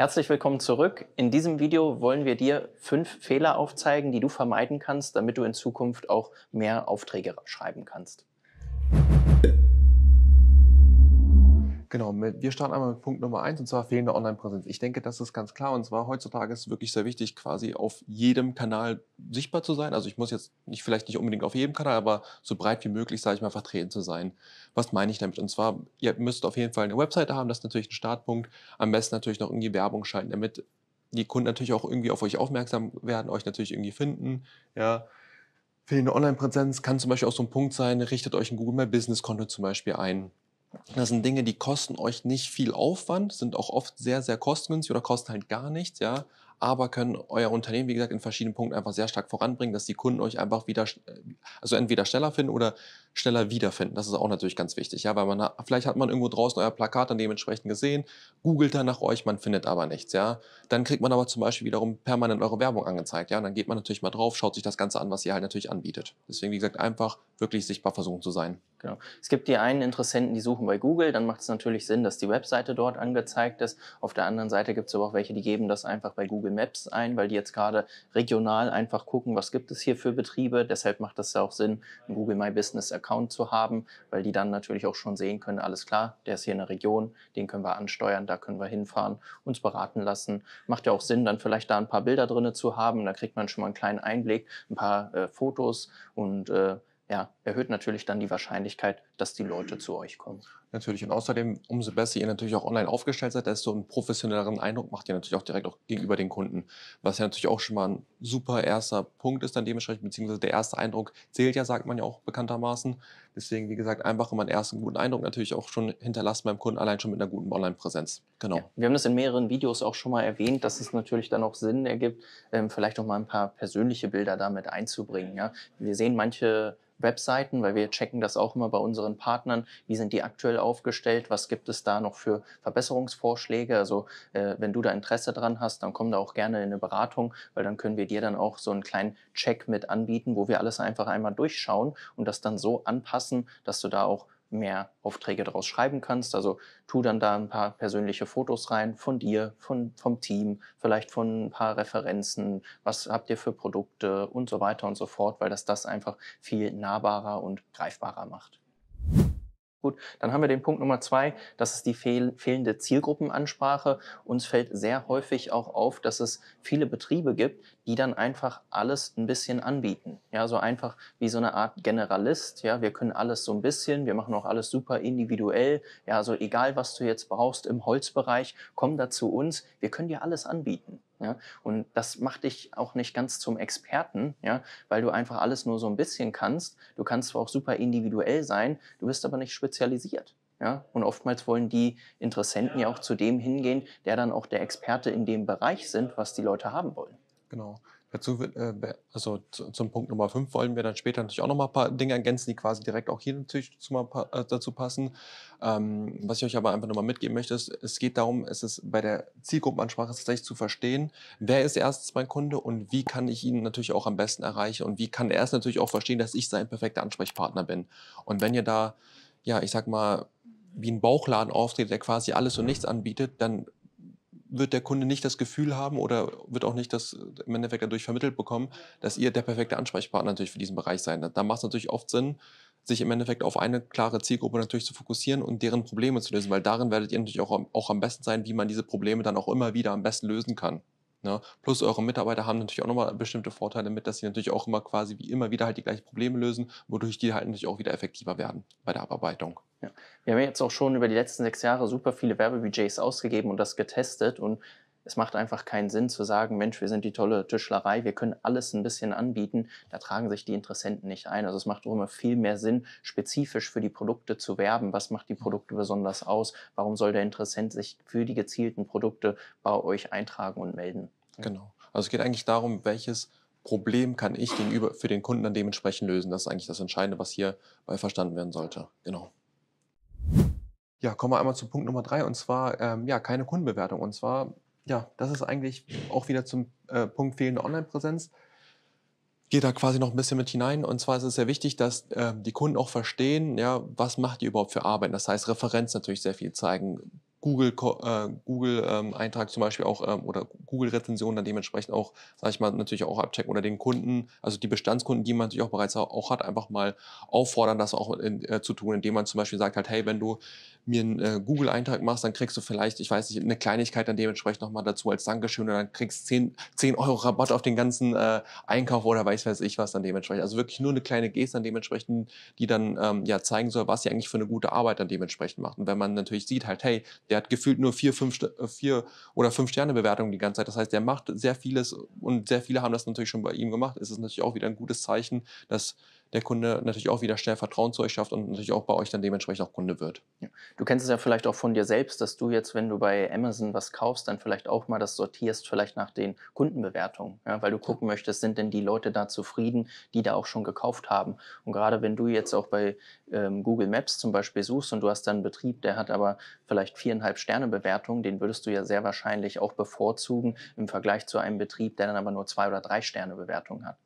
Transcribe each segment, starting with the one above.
Herzlich willkommen zurück. In diesem Video wollen wir dir fünf Fehler aufzeigen, die du vermeiden kannst, damit du in Zukunft auch mehr Aufträge schreiben kannst. Genau, wir starten einmal mit Punkt Nummer eins und zwar fehlende Online-Präsenz. Ich denke, das ist ganz klar und zwar heutzutage ist es wirklich sehr wichtig, quasi auf jedem Kanal sichtbar zu sein. Also ich muss jetzt nicht, vielleicht nicht unbedingt auf jedem Kanal, aber so breit wie möglich, sage ich mal, vertreten zu sein. Was meine ich damit? Und zwar, ihr müsst auf jeden Fall eine Webseite haben, das ist natürlich ein Startpunkt. Am besten natürlich noch irgendwie Werbung schalten, damit die Kunden natürlich auch irgendwie auf euch aufmerksam werden, euch natürlich irgendwie finden, ja. Fehlende Online-Präsenz kann zum Beispiel auch so ein Punkt sein, richtet euch ein Google My Business Konto zum Beispiel ein das sind Dinge, die kosten euch nicht viel Aufwand, sind auch oft sehr, sehr kostengünstig oder kosten halt gar nichts, ja. Aber können euer Unternehmen, wie gesagt, in verschiedenen Punkten einfach sehr stark voranbringen, dass die Kunden euch einfach wieder, also entweder schneller finden oder schneller wiederfinden. Das ist auch natürlich ganz wichtig, ja, weil man vielleicht hat man irgendwo draußen euer Plakat dann dementsprechend gesehen, googelt dann nach euch, man findet aber nichts, ja. Dann kriegt man aber zum Beispiel wiederum permanent eure Werbung angezeigt, ja. Und dann geht man natürlich mal drauf, schaut sich das Ganze an, was ihr halt natürlich anbietet. Deswegen, wie gesagt, einfach wirklich sichtbar versuchen zu sein. Genau. Es gibt die einen Interessenten, die suchen bei Google, dann macht es natürlich Sinn, dass die Webseite dort angezeigt ist. Auf der anderen Seite gibt es aber auch welche, die geben das einfach bei Google Maps ein, weil die jetzt gerade regional einfach gucken, was gibt es hier für Betriebe. Deshalb macht das ja auch Sinn, einen Google My Business Account zu haben, weil die dann natürlich auch schon sehen können, alles klar, der ist hier in der Region, den können wir ansteuern, da können wir hinfahren, uns beraten lassen. Macht ja auch Sinn, dann vielleicht da ein paar Bilder drin zu haben, da kriegt man schon mal einen kleinen Einblick, ein paar äh, Fotos und äh, ja, erhöht natürlich dann die Wahrscheinlichkeit, dass die Leute zu euch kommen. Natürlich. Und außerdem, umso besser ihr natürlich auch online aufgestellt seid, desto einen professionelleren Eindruck macht ihr natürlich auch direkt auch gegenüber den Kunden. Was ja natürlich auch schon mal ein super erster Punkt ist dann dementsprechend, beziehungsweise der erste Eindruck zählt ja, sagt man ja auch bekanntermaßen. Deswegen, wie gesagt, einfach immer einen ersten guten Eindruck natürlich auch schon hinterlassen beim Kunden, allein schon mit einer guten Online-Präsenz. Genau. Ja, wir haben das in mehreren Videos auch schon mal erwähnt, dass es natürlich dann auch Sinn ergibt, ähm, vielleicht auch mal ein paar persönliche Bilder damit einzubringen. Ja? Wir sehen manche Webseiten, weil wir checken das auch immer bei unseren Partnern, wie sind die aktuell aufgestellt? Was gibt es da noch für Verbesserungsvorschläge? Also äh, wenn du da Interesse dran hast, dann komm da auch gerne in eine Beratung, weil dann können wir dir dann auch so einen kleinen Check mit anbieten, wo wir alles einfach einmal durchschauen und das dann so anpassen, dass du da auch mehr Aufträge daraus schreiben kannst. Also tu dann da ein paar persönliche Fotos rein von dir, von, vom Team, vielleicht von ein paar Referenzen, was habt ihr für Produkte und so weiter und so fort, weil das das einfach viel nahbarer und greifbarer macht. Gut, dann haben wir den Punkt Nummer zwei, das ist die fehl fehlende Zielgruppenansprache. Uns fällt sehr häufig auch auf, dass es viele Betriebe gibt, die dann einfach alles ein bisschen anbieten. Ja, so einfach wie so eine Art Generalist. Ja, wir können alles so ein bisschen, wir machen auch alles super individuell. Ja, so egal, was du jetzt brauchst im Holzbereich, komm da zu uns, wir können dir alles anbieten. Ja? Und das macht dich auch nicht ganz zum Experten, ja? weil du einfach alles nur so ein bisschen kannst. Du kannst zwar auch super individuell sein, du bist aber nicht spezialisiert. Ja? Und oftmals wollen die Interessenten ja auch zu dem hingehen, der dann auch der Experte in dem Bereich sind, was die Leute haben wollen. Genau. Dazu, äh, also zum Punkt Nummer 5 wollen wir dann später natürlich auch noch mal ein paar Dinge ergänzen, die quasi direkt auch hier natürlich äh, dazu passen. Ähm, was ich euch aber einfach nochmal mitgeben möchte, ist, es geht darum, es ist bei der Zielgruppenansprache tatsächlich zu verstehen, wer ist erstens mein Kunde und wie kann ich ihn natürlich auch am besten erreichen und wie kann er es natürlich auch verstehen, dass ich sein perfekter Ansprechpartner bin. Und wenn ihr da, ja, ich sag mal, wie ein Bauchladen auftritt, der quasi alles und nichts anbietet, dann wird der Kunde nicht das Gefühl haben oder wird auch nicht das äh, im Endeffekt dadurch vermittelt bekommen, dass ihr der perfekte Ansprechpartner natürlich für diesen Bereich seid. Da macht es natürlich oft Sinn, sich im Endeffekt auf eine klare Zielgruppe natürlich zu fokussieren und deren Probleme zu lösen, weil darin werdet ihr natürlich auch, auch am besten sein, wie man diese Probleme dann auch immer wieder am besten lösen kann. Ne? Plus eure Mitarbeiter haben natürlich auch nochmal bestimmte Vorteile mit, dass sie natürlich auch immer quasi wie immer wieder halt die gleichen Probleme lösen, wodurch die halt natürlich auch wieder effektiver werden bei der Abarbeitung. Ja. Wir haben jetzt auch schon über die letzten sechs Jahre super viele Werbebudgets ausgegeben und das getestet und es macht einfach keinen Sinn zu sagen, Mensch, wir sind die tolle Tischlerei, wir können alles ein bisschen anbieten. Da tragen sich die Interessenten nicht ein. Also es macht auch immer viel mehr Sinn, spezifisch für die Produkte zu werben. Was macht die Produkte besonders aus? Warum soll der Interessent sich für die gezielten Produkte bei euch eintragen und melden? Genau. Also es geht eigentlich darum, welches Problem kann ich gegenüber für den Kunden dann dementsprechend lösen. Das ist eigentlich das Entscheidende, was hier bei verstanden werden sollte. Genau. Ja, kommen wir einmal zu Punkt Nummer drei und zwar ähm, ja keine Kundenbewertung. Und zwar ja, das ist eigentlich auch wieder zum äh, Punkt fehlende Online-Präsenz. Geht da quasi noch ein bisschen mit hinein. Und zwar ist es sehr wichtig, dass äh, die Kunden auch verstehen, ja, was macht ihr überhaupt für Arbeit. Das heißt, Referenz natürlich sehr viel zeigen. Google-Eintrag äh, Google, ähm, zum Beispiel auch ähm, oder Google-Rezensionen dann dementsprechend auch, sage ich mal, natürlich auch abchecken oder den Kunden, also die Bestandskunden, die man natürlich auch bereits auch hat, einfach mal auffordern, das auch in, äh, zu tun, indem man zum Beispiel sagt halt, hey, wenn du mir einen äh, Google-Eintrag machst, dann kriegst du vielleicht, ich weiß nicht, eine Kleinigkeit dann dementsprechend nochmal dazu als Dankeschön oder dann kriegst 10, 10 Euro Rabatt auf den ganzen äh, Einkauf oder weiß weiß ich was dann dementsprechend. Also wirklich nur eine kleine Geste dann dementsprechend, die dann ähm, ja zeigen soll, was sie eigentlich für eine gute Arbeit dann dementsprechend macht. Und wenn man natürlich sieht halt, hey, der hat gefühlt nur vier, fünf, äh, vier oder fünf Sterne Bewertungen die ganze Laufzeit. Das heißt, er macht sehr vieles und sehr viele haben das natürlich schon bei ihm gemacht. Es ist natürlich auch wieder ein gutes Zeichen, dass der Kunde natürlich auch wieder schnell Vertrauen zu euch schafft und natürlich auch bei euch dann dementsprechend auch Kunde wird. Ja. Du kennst es ja vielleicht auch von dir selbst, dass du jetzt, wenn du bei Amazon was kaufst, dann vielleicht auch mal das sortierst, vielleicht nach den Kundenbewertungen, ja, weil du gucken möchtest, sind denn die Leute da zufrieden, die da auch schon gekauft haben. Und gerade wenn du jetzt auch bei ähm, Google Maps zum Beispiel suchst und du hast dann einen Betrieb, der hat aber vielleicht viereinhalb Sterne Bewertung, den würdest du ja sehr wahrscheinlich auch bevorzugen im Vergleich zu einem Betrieb, der dann aber nur zwei oder drei Sterne Bewertung hat.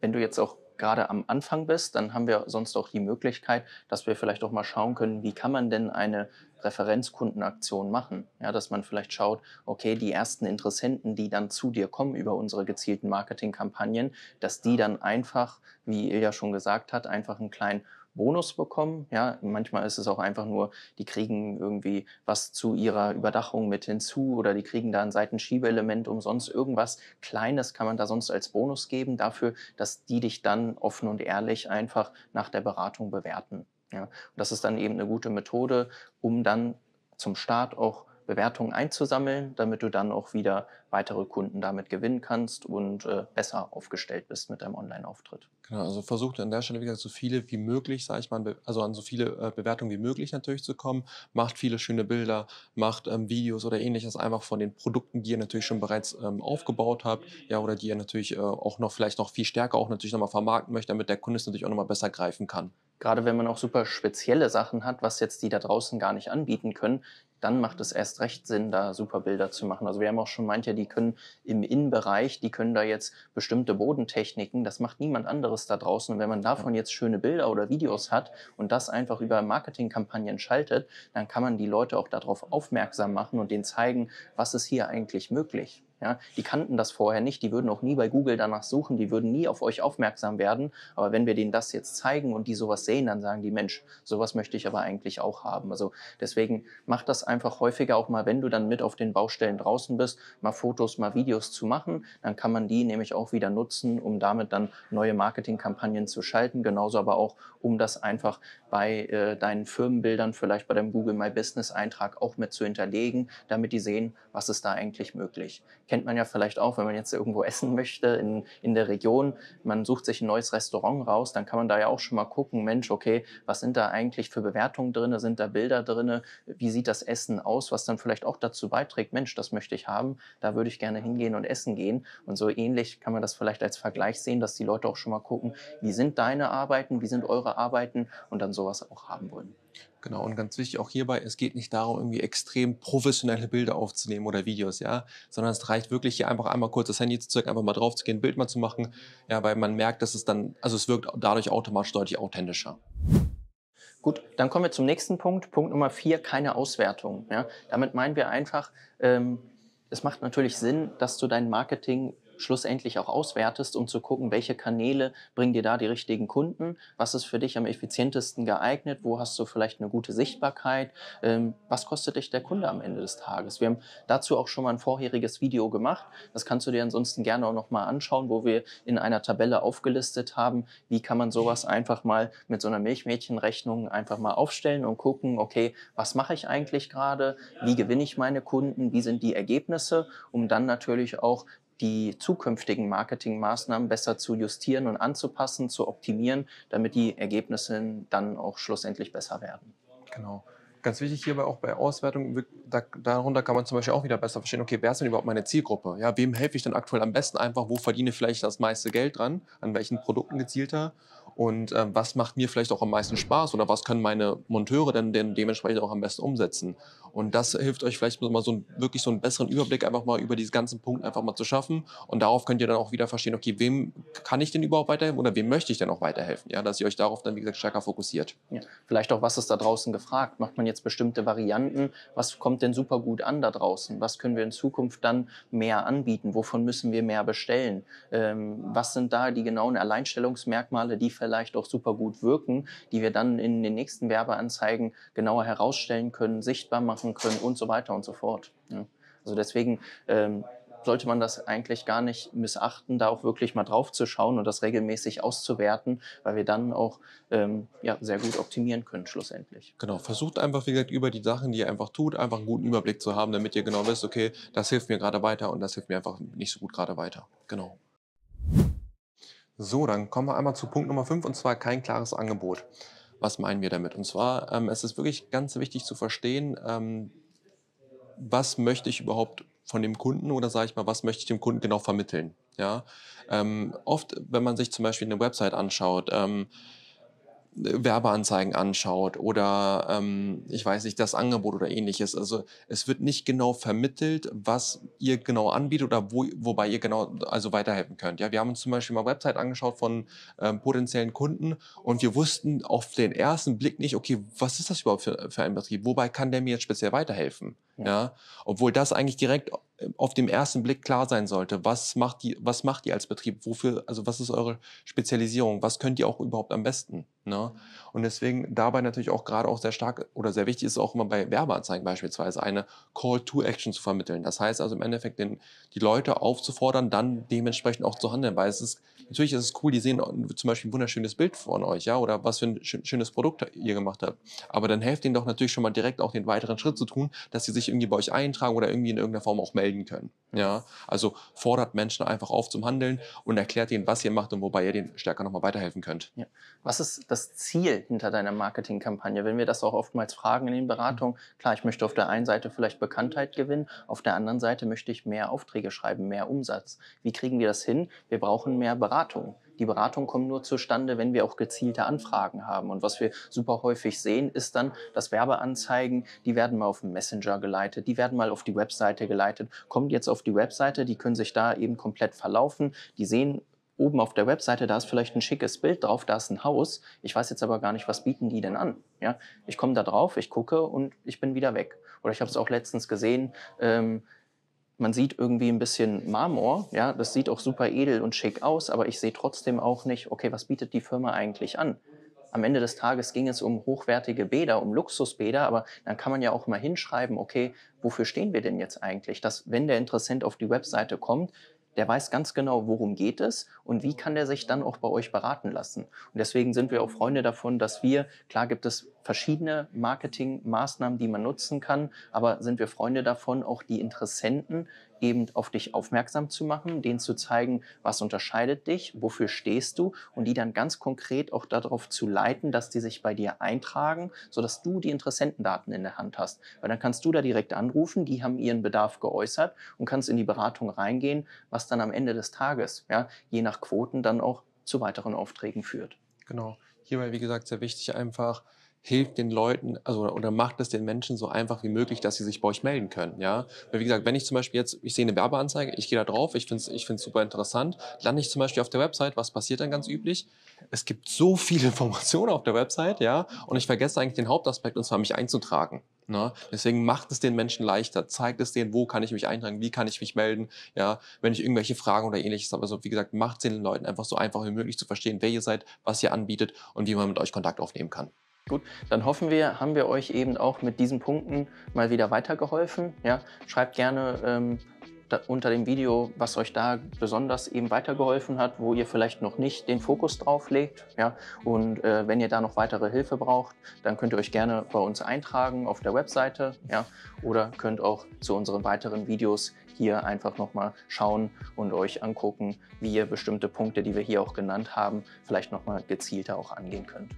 Wenn du jetzt auch gerade am Anfang bist, dann haben wir sonst auch die Möglichkeit, dass wir vielleicht auch mal schauen können, wie kann man denn eine Referenzkundenaktion machen. Ja, dass man vielleicht schaut, okay, die ersten Interessenten, die dann zu dir kommen über unsere gezielten Marketingkampagnen, dass die dann einfach, wie Ilja schon gesagt hat, einfach einen kleinen Bonus bekommen. Ja, manchmal ist es auch einfach nur, die kriegen irgendwie was zu ihrer Überdachung mit hinzu oder die kriegen da ein Seitenschiebeelement umsonst. Irgendwas Kleines kann man da sonst als Bonus geben dafür, dass die dich dann offen und ehrlich einfach nach der Beratung bewerten. Ja, und das ist dann eben eine gute Methode, um dann zum Start auch Bewertungen einzusammeln, damit du dann auch wieder weitere Kunden damit gewinnen kannst und äh, besser aufgestellt bist mit deinem Online-Auftritt. Genau, also versucht an der Stelle wieder so viele wie möglich, sage ich mal, also an so viele äh, Bewertungen wie möglich natürlich zu kommen. Macht viele schöne Bilder, macht ähm, Videos oder ähnliches einfach von den Produkten, die ihr natürlich schon bereits ähm, aufgebaut habt, ja, oder die ihr natürlich äh, auch noch vielleicht noch viel stärker auch natürlich nochmal vermarkten möchtet, damit der Kunde es natürlich auch nochmal besser greifen kann gerade wenn man auch super spezielle Sachen hat, was jetzt die da draußen gar nicht anbieten können, dann macht es erst recht Sinn, da super Bilder zu machen. Also wir haben auch schon manche, die können im Innenbereich, die können da jetzt bestimmte Bodentechniken, das macht niemand anderes da draußen. Und wenn man davon jetzt schöne Bilder oder Videos hat und das einfach über Marketingkampagnen schaltet, dann kann man die Leute auch darauf aufmerksam machen und denen zeigen, was ist hier eigentlich möglich. Ja, die kannten das vorher nicht, die würden auch nie bei Google danach suchen, die würden nie auf euch aufmerksam werden. Aber wenn wir denen das jetzt zeigen und die sowas sehen, dann sagen die, Mensch, sowas möchte ich aber eigentlich auch haben. Also deswegen mach das einfach häufiger auch mal, wenn du dann mit auf den Baustellen draußen bist, mal Fotos, mal Videos zu machen. Dann kann man die nämlich auch wieder nutzen, um damit dann neue Marketingkampagnen zu schalten. Genauso aber auch, um das einfach bei äh, deinen Firmenbildern, vielleicht bei deinem Google My Business Eintrag auch mit zu hinterlegen, damit die sehen, was ist da eigentlich möglich kennt man ja vielleicht auch, wenn man jetzt irgendwo essen möchte in, in der Region, man sucht sich ein neues Restaurant raus, dann kann man da ja auch schon mal gucken, Mensch, okay, was sind da eigentlich für Bewertungen drin, sind da Bilder drin, wie sieht das Essen aus, was dann vielleicht auch dazu beiträgt, Mensch, das möchte ich haben, da würde ich gerne hingehen und essen gehen. Und so ähnlich kann man das vielleicht als Vergleich sehen, dass die Leute auch schon mal gucken, wie sind deine Arbeiten, wie sind eure Arbeiten und dann sowas auch haben wollen. Genau, und ganz wichtig auch hierbei, es geht nicht darum, irgendwie extrem professionelle Bilder aufzunehmen oder Videos, ja, sondern es reicht wirklich hier einfach einmal kurz das Handy zu zeigen, einfach mal drauf zu gehen, ein Bild mal zu machen, ja, weil man merkt, dass es dann, also es wirkt dadurch automatisch deutlich authentischer. Gut, dann kommen wir zum nächsten Punkt, Punkt Nummer vier, keine Auswertung. Ja? Damit meinen wir einfach, ähm, es macht natürlich Sinn, dass du dein Marketing schlussendlich auch auswertest, um zu gucken, welche Kanäle bringen dir da die richtigen Kunden, was ist für dich am effizientesten geeignet, wo hast du vielleicht eine gute Sichtbarkeit, ähm, was kostet dich der Kunde am Ende des Tages. Wir haben dazu auch schon mal ein vorheriges Video gemacht, das kannst du dir ansonsten gerne auch nochmal anschauen, wo wir in einer Tabelle aufgelistet haben, wie kann man sowas einfach mal mit so einer Milchmädchenrechnung einfach mal aufstellen und gucken, okay, was mache ich eigentlich gerade, wie gewinne ich meine Kunden, wie sind die Ergebnisse, um dann natürlich auch die zukünftigen Marketingmaßnahmen besser zu justieren und anzupassen, zu optimieren, damit die Ergebnisse dann auch schlussendlich besser werden. Genau. Ganz wichtig hierbei auch bei Auswertung, da, darunter kann man zum Beispiel auch wieder besser verstehen, okay, wer ist denn überhaupt meine Zielgruppe? Ja, wem helfe ich denn aktuell am besten einfach? Wo verdiene vielleicht das meiste Geld dran? An welchen Produkten gezielter? und äh, was macht mir vielleicht auch am meisten Spaß oder was können meine Monteure denn, denn dementsprechend auch am besten umsetzen. Und das hilft euch vielleicht mal so ein, wirklich so einen besseren Überblick einfach mal über diese ganzen Punkte einfach mal zu schaffen und darauf könnt ihr dann auch wieder verstehen, okay, wem kann ich denn überhaupt weiterhelfen oder wem möchte ich denn auch weiterhelfen, ja, dass ihr euch darauf dann, wie gesagt, stärker fokussiert. Ja. Vielleicht auch, was ist da draußen gefragt? Macht man jetzt bestimmte Varianten? Was kommt denn super gut an da draußen? Was können wir in Zukunft dann mehr anbieten? Wovon müssen wir mehr bestellen? Ähm, was sind da die genauen Alleinstellungsmerkmale, die vielleicht auch super gut wirken, die wir dann in den nächsten Werbeanzeigen genauer herausstellen können, sichtbar machen können und so weiter und so fort. Ja. Also deswegen ähm, sollte man das eigentlich gar nicht missachten, da auch wirklich mal drauf zu schauen und das regelmäßig auszuwerten, weil wir dann auch ähm, ja, sehr gut optimieren können schlussendlich. Genau, versucht einfach, wie gesagt, über die Sachen, die ihr einfach tut, einfach einen guten Überblick zu haben, damit ihr genau wisst, okay, das hilft mir gerade weiter und das hilft mir einfach nicht so gut gerade weiter. Genau. So, dann kommen wir einmal zu Punkt Nummer 5 und zwar kein klares Angebot. Was meinen wir damit? Und zwar, ähm, es ist wirklich ganz wichtig zu verstehen, ähm, was möchte ich überhaupt von dem Kunden oder sage ich mal, was möchte ich dem Kunden genau vermitteln? Ja, ähm, oft, wenn man sich zum Beispiel eine Website anschaut, ähm, Werbeanzeigen anschaut oder ähm, ich weiß nicht, das Angebot oder ähnliches. Also es wird nicht genau vermittelt, was ihr genau anbietet oder wo, wobei ihr genau also weiterhelfen könnt. Ja, wir haben uns zum Beispiel mal Website angeschaut von ähm, potenziellen Kunden und wir wussten auf den ersten Blick nicht, okay, was ist das überhaupt für, für ein Betrieb? Wobei kann der mir jetzt speziell weiterhelfen? Ja. ja. Obwohl das eigentlich direkt äh, auf dem ersten Blick klar sein sollte. Was macht, die, was macht ihr als Betrieb? Wofür, also was ist eure Spezialisierung? Was könnt ihr auch überhaupt am besten? Ne? Mhm. Und deswegen dabei natürlich auch gerade auch sehr stark oder sehr wichtig ist auch immer bei Werbeanzeigen beispielsweise eine Call to Action zu vermitteln. Das heißt also im Endeffekt den, die Leute aufzufordern, dann dementsprechend auch zu handeln, weil es ist, natürlich ist es cool, die sehen zum Beispiel ein wunderschönes Bild von euch, ja, oder was für ein schönes Produkt ihr gemacht habt. Aber dann helft ihnen doch natürlich schon mal direkt auch den weiteren Schritt zu tun, dass sie sich irgendwie bei euch eintragen oder irgendwie in irgendeiner Form auch melden können. Ja, also fordert Menschen einfach auf zum Handeln und erklärt ihnen, was ihr macht und wobei ihr denen stärker nochmal weiterhelfen könnt. Ja. Was ist das Ziel hinter deiner Marketingkampagne? Wenn wir das auch oftmals fragen in den Beratungen, klar, ich möchte auf der einen Seite vielleicht Bekanntheit gewinnen, auf der anderen Seite möchte ich mehr Aufträge schreiben, mehr Umsatz. Wie kriegen wir das hin? Wir brauchen mehr Beratung. Die Beratung kommt nur zustande, wenn wir auch gezielte Anfragen haben. Und was wir super häufig sehen, ist dann, dass Werbeanzeigen, die werden mal auf den Messenger geleitet, die werden mal auf die Webseite geleitet, kommen jetzt auf die Webseite, die können sich da eben komplett verlaufen, die sehen oben auf der Webseite, da ist vielleicht ein schickes Bild drauf, da ist ein Haus. Ich weiß jetzt aber gar nicht, was bieten die denn an. Ja, ich komme da drauf, ich gucke und ich bin wieder weg. Oder ich habe es auch letztens gesehen. Ähm, man sieht irgendwie ein bisschen Marmor, ja, das sieht auch super edel und schick aus, aber ich sehe trotzdem auch nicht, okay, was bietet die Firma eigentlich an? Am Ende des Tages ging es um hochwertige Bäder, um Luxusbäder, aber dann kann man ja auch mal hinschreiben, okay, wofür stehen wir denn jetzt eigentlich? Dass, wenn der Interessent auf die Webseite kommt, der weiß ganz genau, worum geht es und wie kann der sich dann auch bei euch beraten lassen. Und deswegen sind wir auch Freunde davon, dass wir, klar gibt es verschiedene Marketingmaßnahmen, die man nutzen kann, aber sind wir Freunde davon, auch die Interessenten eben auf dich aufmerksam zu machen, denen zu zeigen, was unterscheidet dich, wofür stehst du und die dann ganz konkret auch darauf zu leiten, dass die sich bei dir eintragen, sodass du die Interessentendaten in der Hand hast. Weil dann kannst du da direkt anrufen, die haben ihren Bedarf geäußert und kannst in die Beratung reingehen, was dann am Ende des Tages, ja, je nach Quoten, dann auch zu weiteren Aufträgen führt. Genau. Hierbei, wie gesagt, sehr wichtig einfach, hilft den Leuten also, oder macht es den Menschen so einfach wie möglich, dass sie sich bei euch melden können. Ja? Weil wie gesagt, wenn ich zum Beispiel jetzt, ich sehe eine Werbeanzeige, ich gehe da drauf, ich finde es ich find's super interessant, lande ich zum Beispiel auf der Website, was passiert dann ganz üblich? Es gibt so viele Informationen auf der Website, ja, und ich vergesse eigentlich den Hauptaspekt, und zwar mich einzutragen. Ne? Deswegen macht es den Menschen leichter, zeigt es denen, wo kann ich mich eintragen, wie kann ich mich melden, ja, wenn ich irgendwelche Fragen oder ähnliches habe. Also wie gesagt, macht es den Leuten einfach so einfach wie möglich zu verstehen, wer ihr seid, was ihr anbietet und wie man mit euch Kontakt aufnehmen kann. Gut, dann hoffen wir, haben wir euch eben auch mit diesen Punkten mal wieder weitergeholfen. Ja, schreibt gerne ähm, da, unter dem Video, was euch da besonders eben weitergeholfen hat, wo ihr vielleicht noch nicht den Fokus drauf legt. Ja, und äh, wenn ihr da noch weitere Hilfe braucht, dann könnt ihr euch gerne bei uns eintragen auf der Webseite. Ja, oder könnt auch zu unseren weiteren Videos hier einfach nochmal schauen und euch angucken, wie ihr bestimmte Punkte, die wir hier auch genannt haben, vielleicht nochmal gezielter auch angehen könnt.